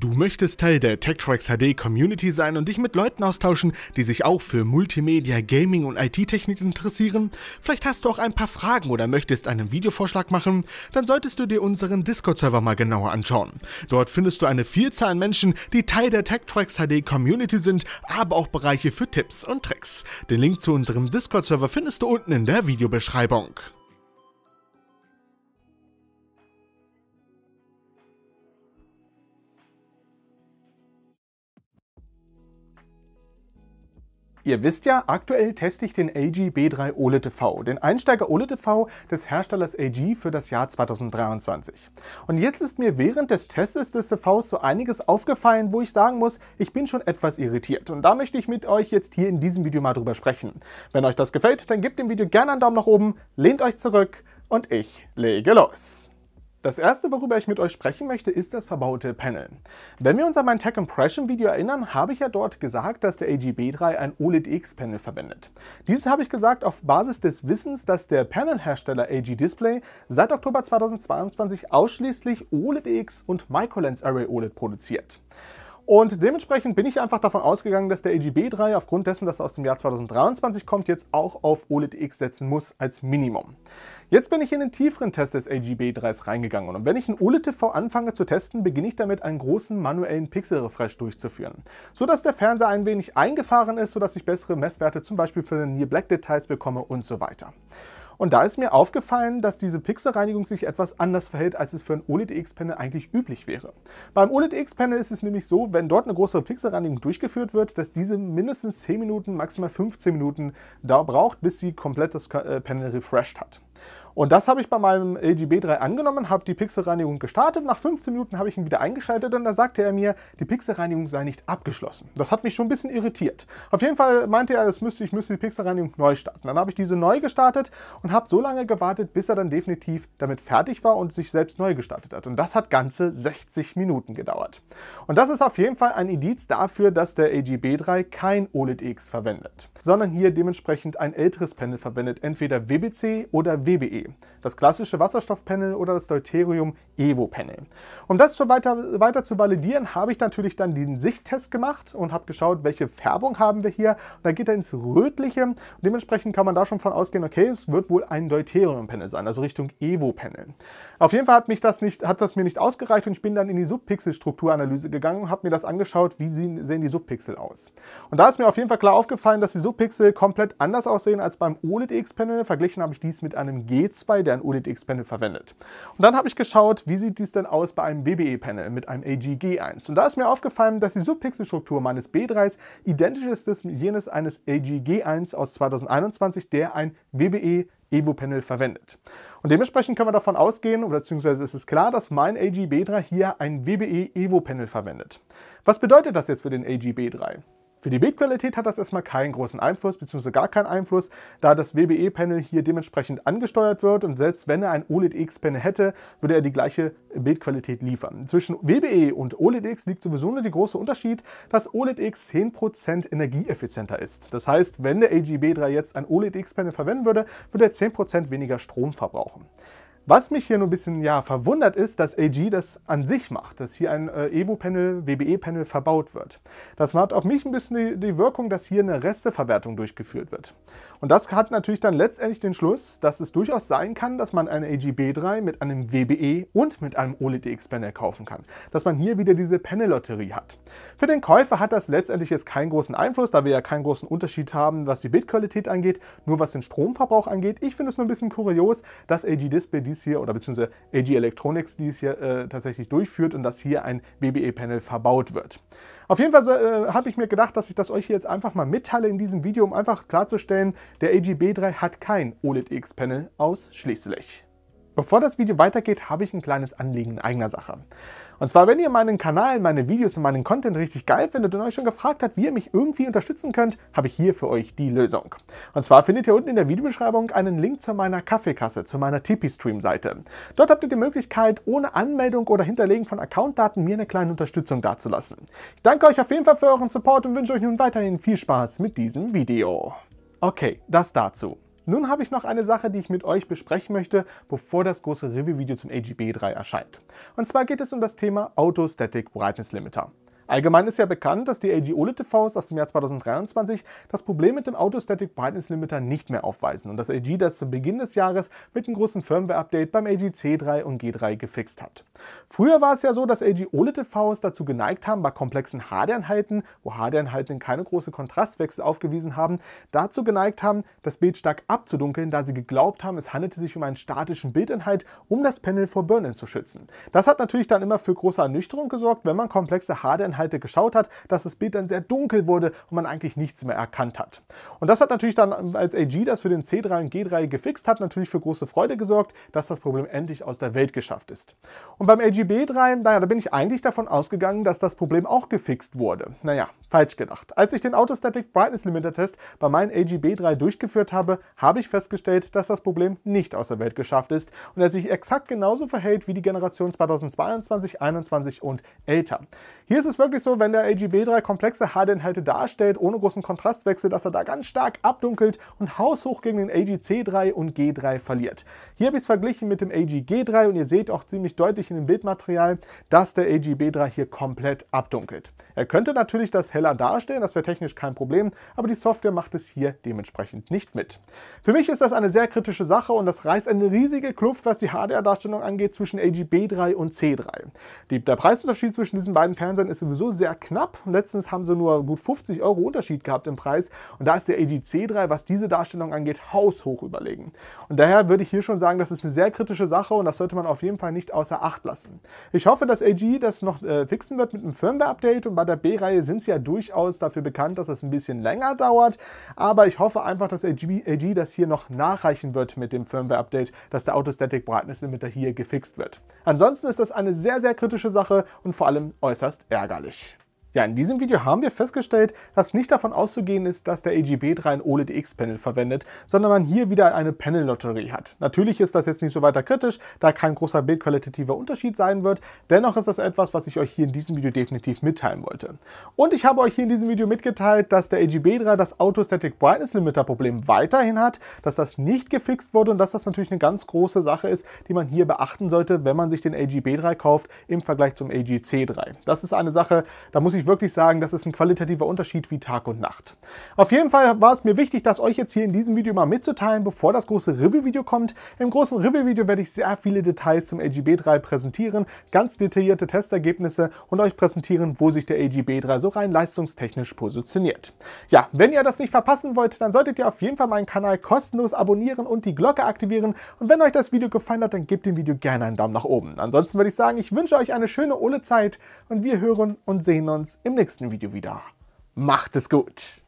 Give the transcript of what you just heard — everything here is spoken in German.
Du möchtest Teil der TechTracks HD Community sein und dich mit Leuten austauschen, die sich auch für Multimedia, Gaming und IT-Technik interessieren? Vielleicht hast du auch ein paar Fragen oder möchtest einen Videovorschlag machen? Dann solltest du dir unseren Discord-Server mal genauer anschauen. Dort findest du eine Vielzahl an Menschen, die Teil der TechTracks HD Community sind, aber auch Bereiche für Tipps und Tricks. Den Link zu unserem Discord-Server findest du unten in der Videobeschreibung. Ihr wisst ja, aktuell teste ich den LG B3 OLED TV, den Einsteiger OLED TV des Herstellers LG für das Jahr 2023. Und jetzt ist mir während des Testes des TVs so einiges aufgefallen, wo ich sagen muss, ich bin schon etwas irritiert. Und da möchte ich mit euch jetzt hier in diesem Video mal drüber sprechen. Wenn euch das gefällt, dann gebt dem Video gerne einen Daumen nach oben, lehnt euch zurück und ich lege los. Das erste, worüber ich mit euch sprechen möchte, ist das verbaute Panel. Wenn wir uns an mein Tech Impression Video erinnern, habe ich ja dort gesagt, dass der AGB3 ein OLED-X-Panel verwendet. Dieses habe ich gesagt auf Basis des Wissens, dass der Panelhersteller AG Display seit Oktober 2022 ausschließlich OLED-X und MicroLens Array OLED produziert. Und dementsprechend bin ich einfach davon ausgegangen, dass der EGB3 aufgrund dessen, dass er aus dem Jahr 2023 kommt, jetzt auch auf OLED X setzen muss als Minimum. Jetzt bin ich in den tieferen Test des AGB3s reingegangen und wenn ich einen OLED-TV anfange zu testen, beginne ich damit einen großen manuellen Pixel-Refresh durchzuführen, sodass der Fernseher ein wenig eingefahren ist, sodass ich bessere Messwerte zum Beispiel für den Near-Black-Details bekomme und so weiter. Und da ist mir aufgefallen, dass diese Pixelreinigung sich etwas anders verhält, als es für ein OLED X-Panel eigentlich üblich wäre. Beim OLED X-Panel ist es nämlich so, wenn dort eine größere Pixelreinigung durchgeführt wird, dass diese mindestens 10 Minuten, maximal 15 Minuten da braucht, bis sie komplett das äh, Panel refreshed hat. Und das habe ich bei meinem LG B3 angenommen, habe die Pixelreinigung gestartet. Nach 15 Minuten habe ich ihn wieder eingeschaltet und dann sagte er mir, die Pixelreinigung sei nicht abgeschlossen. Das hat mich schon ein bisschen irritiert. Auf jeden Fall meinte er, müsste, ich müsste die Pixelreinigung neu starten. Dann habe ich diese neu gestartet und habe so lange gewartet, bis er dann definitiv damit fertig war und sich selbst neu gestartet hat. Und das hat ganze 60 Minuten gedauert. Und das ist auf jeden Fall ein Indiz dafür, dass der LG B3 kein OLED X verwendet, sondern hier dementsprechend ein älteres Panel verwendet, entweder WBC oder WBE das klassische Wasserstoffpanel oder das Deuterium Evo-Panel. Um das zu weiter, weiter zu validieren, habe ich natürlich dann den Sichttest gemacht und habe geschaut, welche Färbung haben wir hier. Und da geht er ins Rötliche und dementsprechend kann man da schon von ausgehen, okay, es wird wohl ein Deuterium-Panel sein, also Richtung Evo-Panel. Auf jeden Fall hat, mich das nicht, hat das mir nicht ausgereicht und ich bin dann in die Subpixelstrukturanalyse gegangen und habe mir das angeschaut, wie sehen die Subpixel aus. Und da ist mir auf jeden Fall klar aufgefallen, dass die Subpixel komplett anders aussehen als beim OLED-X-Panel. Verglichen habe ich dies mit einem G Gates der ein OLED-X-Panel verwendet. Und dann habe ich geschaut, wie sieht dies denn aus bei einem BBE-Panel mit einem AGG1. Und da ist mir aufgefallen, dass die Subpixelstruktur meines B3s identisch ist mit jenes eines AGG1 aus 2021, der ein WBE Evo-Panel verwendet. Und dementsprechend können wir davon ausgehen, oder beziehungsweise ist es klar, dass mein AGB3 hier ein WBE Evo-Panel verwendet. Was bedeutet das jetzt für den AGB3? Für die Bildqualität hat das erstmal keinen großen Einfluss, bzw. gar keinen Einfluss, da das WBE-Panel hier dementsprechend angesteuert wird und selbst wenn er ein OLED-X-Panel hätte, würde er die gleiche Bildqualität liefern. Zwischen WBE und OLED-X liegt sowieso nur der große Unterschied, dass OLED-X 10% energieeffizienter ist. Das heißt, wenn der AGB3 jetzt ein OLED-X-Panel verwenden würde, würde er 10% weniger Strom verbrauchen. Was mich hier nur ein bisschen ja, verwundert ist, dass AG das an sich macht, dass hier ein äh, Evo-Panel, WBE-Panel verbaut wird. Das hat auf mich ein bisschen die, die, Wirkung, dass hier eine Resteverwertung durchgeführt wird. Und das hat natürlich dann letztendlich den Schluss, dass es durchaus sein kann, dass man eine b 3 mit einem WBE und mit einem OLED-X-Panel kaufen kann. Dass man hier wieder diese Panel-Lotterie hat. Für den Käufer hat das letztendlich jetzt keinen großen Einfluss, da wir ja keinen großen Unterschied haben, was die Bildqualität angeht, nur was den Stromverbrauch angeht. Ich finde es nur ein bisschen kurios, dass AG Display diese dies hier oder beziehungsweise AG Electronics dies hier äh, tatsächlich durchführt und dass hier ein BBE-Panel verbaut wird. Auf jeden Fall äh, habe ich mir gedacht, dass ich das euch hier jetzt einfach mal mitteile in diesem Video, um einfach klarzustellen, der AG B3 hat kein OLED-X-Panel ausschließlich. Bevor das Video weitergeht, habe ich ein kleines Anliegen in eigener Sache. Und zwar, wenn ihr meinen Kanal, meine Videos und meinen Content richtig geil findet und euch schon gefragt habt, wie ihr mich irgendwie unterstützen könnt, habe ich hier für euch die Lösung. Und zwar findet ihr unten in der Videobeschreibung einen Link zu meiner Kaffeekasse, zu meiner Tipeee-Stream-Seite. Dort habt ihr die Möglichkeit, ohne Anmeldung oder Hinterlegen von Accountdaten mir eine kleine Unterstützung dazulassen. Ich danke euch auf jeden Fall für euren Support und wünsche euch nun weiterhin viel Spaß mit diesem Video. Okay, das dazu. Nun habe ich noch eine Sache, die ich mit euch besprechen möchte, bevor das große Review-Video zum AGB 3 erscheint. Und zwar geht es um das Thema Auto Static Brightness Limiter. Allgemein ist ja bekannt, dass die LG OLED-TVs aus dem Jahr 2023 das Problem mit dem Autostatic Brightness Limiter nicht mehr aufweisen und dass LG das zu Beginn des Jahres mit einem großen Firmware-Update beim LG C3 und G3 gefixt hat. Früher war es ja so, dass LG OLED-TVs dazu geneigt haben, bei komplexen HD-Einheiten, wo HD-Einheiten keine großen Kontrastwechsel aufgewiesen haben, dazu geneigt haben, das Bild stark abzudunkeln, da sie geglaubt haben, es handelte sich um einen statischen Bildinhalt, um das Panel vor Burn-In zu schützen. Das hat natürlich dann immer für große Ernüchterung gesorgt, wenn man komplexe HD-Einheiten Inhalte geschaut hat, dass das Bild dann sehr dunkel wurde und man eigentlich nichts mehr erkannt hat. Und das hat natürlich dann, als AG das für den C3 und G3 gefixt hat, natürlich für große Freude gesorgt, dass das Problem endlich aus der Welt geschafft ist. Und beim AGB3, naja, da bin ich eigentlich davon ausgegangen, dass das Problem auch gefixt wurde. Naja, falsch gedacht. Als ich den Autostatic Brightness Limiter Test bei meinem AGB3 durchgeführt habe, habe ich festgestellt, dass das Problem nicht aus der Welt geschafft ist und er sich exakt genauso verhält wie die Generation 2022, 2021 und älter. Hier ist es wirklich wirklich so, wenn der AGB3 komplexe HD-Inhalte darstellt, ohne großen Kontrastwechsel, dass er da ganz stark abdunkelt und haushoch gegen den AGC3 und G3 verliert. Hier habe ich es verglichen mit dem AGG3 und ihr seht auch ziemlich deutlich in dem Bildmaterial, dass der AGB3 hier komplett abdunkelt. Er könnte natürlich das heller darstellen, das wäre technisch kein Problem, aber die Software macht es hier dementsprechend nicht mit. Für mich ist das eine sehr kritische Sache und das reißt eine riesige Kluft, was die HDR-Darstellung angeht, zwischen AGB3 und C3. Die, der Preisunterschied zwischen diesen beiden Fernsehern ist sowieso sehr knapp. Letztens haben sie nur gut 50 Euro Unterschied gehabt im Preis. Und da ist der EDC3, was diese Darstellung angeht, haushoch überlegen. Und daher würde ich hier schon sagen, das ist eine sehr kritische Sache und das sollte man auf jeden Fall nicht außer Acht lassen. Ich hoffe, dass AG das noch äh, fixen wird mit einem Firmware-Update und bei der B-Reihe sind sie ja durchaus dafür bekannt, dass das ein bisschen länger dauert. Aber ich hoffe einfach, dass AG, AG das hier noch nachreichen wird mit dem Firmware-Update, dass der Autostatic Brightness Limiter hier gefixt wird. Ansonsten ist das eine sehr, sehr kritische Sache und vor allem äußerst ärgerlich. Kardeş. Ja, in diesem Video haben wir festgestellt, dass nicht davon auszugehen ist, dass der AGB3 ein OLED-X-Panel verwendet, sondern man hier wieder eine Panel-Lotterie hat. Natürlich ist das jetzt nicht so weiter kritisch, da kein großer bildqualitativer Unterschied sein wird, dennoch ist das etwas, was ich euch hier in diesem Video definitiv mitteilen wollte. Und ich habe euch hier in diesem Video mitgeteilt, dass der AGB3 das Auto-Static Brightness Limiter Problem weiterhin hat, dass das nicht gefixt wurde und dass das natürlich eine ganz große Sache ist, die man hier beachten sollte, wenn man sich den AGB3 kauft im Vergleich zum AGC3. Das ist eine Sache, da muss ich ich wirklich sagen, das ist ein qualitativer Unterschied wie Tag und Nacht. Auf jeden Fall war es mir wichtig, das euch jetzt hier in diesem Video mal mitzuteilen, bevor das große Review-Video kommt. Im großen Review-Video werde ich sehr viele Details zum AGB3 präsentieren, ganz detaillierte Testergebnisse und euch präsentieren, wo sich der AGB3 so rein leistungstechnisch positioniert. Ja, wenn ihr das nicht verpassen wollt, dann solltet ihr auf jeden Fall meinen Kanal kostenlos abonnieren und die Glocke aktivieren. Und wenn euch das Video gefallen hat, dann gebt dem Video gerne einen Daumen nach oben. Ansonsten würde ich sagen, ich wünsche euch eine schöne Ole Zeit und wir hören und sehen uns im nächsten Video wieder. Macht es gut!